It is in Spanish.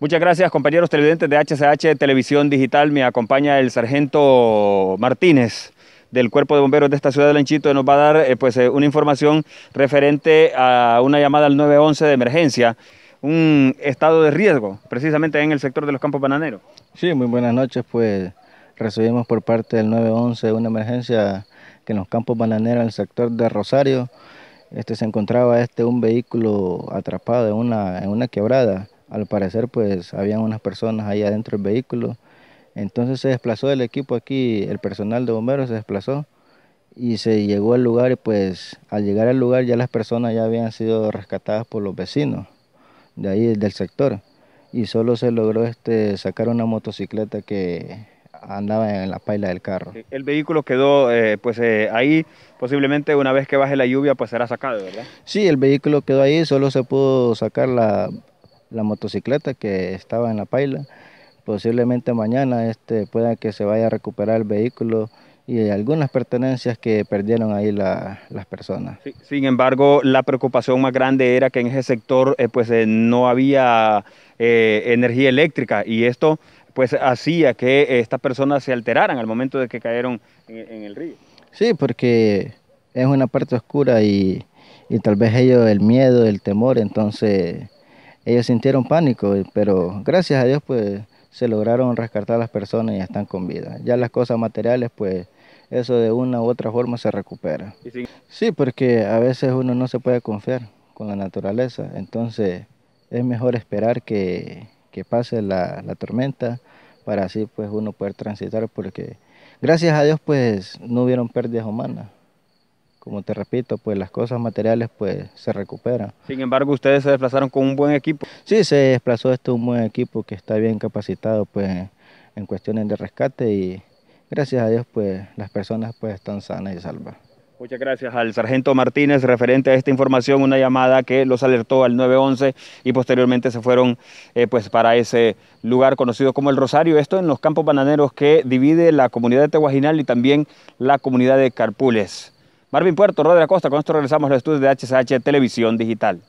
Muchas gracias, compañeros televidentes de HCH Televisión Digital. Me acompaña el sargento Martínez del Cuerpo de Bomberos de esta ciudad de Lanchito, nos va a dar eh, pues, eh, una información referente a una llamada al 911 de emergencia, un estado de riesgo, precisamente en el sector de los campos bananeros. Sí, muy buenas noches, pues recibimos por parte del 911 una emergencia que en los campos bananeros, en el sector de Rosario, este, se encontraba este, un vehículo atrapado en una, en una quebrada al parecer, pues habían unas personas ahí adentro del vehículo. Entonces se desplazó el equipo aquí, el personal de bomberos se desplazó y se llegó al lugar y pues al llegar al lugar ya las personas ya habían sido rescatadas por los vecinos de ahí del sector y solo se logró este sacar una motocicleta que andaba en la paila del carro. El vehículo quedó eh, pues eh, ahí, posiblemente una vez que baje la lluvia pues será sacado, ¿verdad? Sí, el vehículo quedó ahí, solo se pudo sacar la, la motocicleta que estaba en la paila. Posiblemente mañana este, pueda que se vaya a recuperar el vehículo y algunas pertenencias que perdieron ahí las personas. sin embargo, la preocupación más grande era que en ese sector eh, pues eh, no había eh, energía eléctrica y esto pues hacía que estas personas se alteraran al momento de que cayeron en, el río. Sí, porque es una parte oscura y, y tal vez ellos el miedo, el temor, entonces ellos sintieron pánico, pero gracias a Dios pues se lograron rescatar a las personas y están con vida. Ya las cosas materiales pues eso de una u otra forma se recupera. Sí, porque a veces uno no se puede confiar con la naturaleza, entonces es mejor esperar que, pase la, la tormenta para así pues uno poder transitar porque gracias a Dios pues no hubieron pérdidas humanas como te repito, pues las cosas materiales pues se recuperan. Sin embargo, ustedes se desplazaron con un buen equipo. Sí, se desplazó este un buen equipo que está bien capacitado pues en cuestiones de rescate y gracias a Dios pues las personas pues están sanas y salvas. Muchas gracias al sargento Martínez referente a esta información, una llamada que los alertó al 911 y posteriormente se fueron eh, pues para ese lugar conocido como el Rosario, esto en los campos bananeros que divide la comunidad de Tehuajinal y también la comunidad de Carpules. Marvin Puerto, la Acosta, con esto regresamos a los estudios de HSH Televisión Digital.